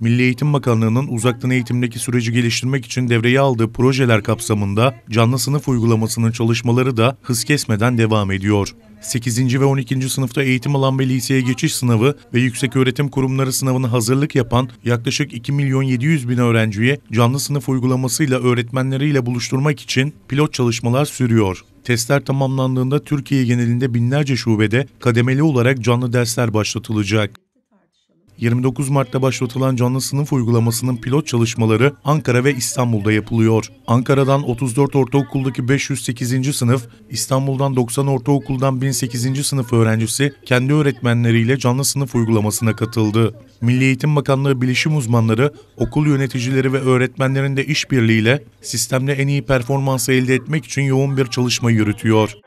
Milli Eğitim Bakanlığı'nın uzaktan eğitimdeki süreci geliştirmek için devreye aldığı projeler kapsamında canlı sınıf uygulamasının çalışmaları da hız kesmeden devam ediyor. 8. ve 12. sınıfta eğitim alan ve liseye geçiş sınavı ve yüksek öğretim kurumları sınavına hazırlık yapan yaklaşık 2 milyon 700 bin öğrenciye canlı sınıf uygulamasıyla öğretmenleriyle buluşturmak için pilot çalışmalar sürüyor. Testler tamamlandığında Türkiye genelinde binlerce şubede kademeli olarak canlı dersler başlatılacak. 29 Mart'ta başlatılan canlı sınıf uygulamasının pilot çalışmaları Ankara ve İstanbul'da yapılıyor. Ankara'dan 34 ortaokuldaki 508. sınıf, İstanbul'dan 90 ortaokuldan 1008. sınıf öğrencisi kendi öğretmenleriyle canlı sınıf uygulamasına katıldı. Milli Eğitim Bakanlığı bilişim uzmanları, okul yöneticileri ve öğretmenlerin de işbirliğiyle sistemde en iyi performansı elde etmek için yoğun bir çalışma yürütüyor.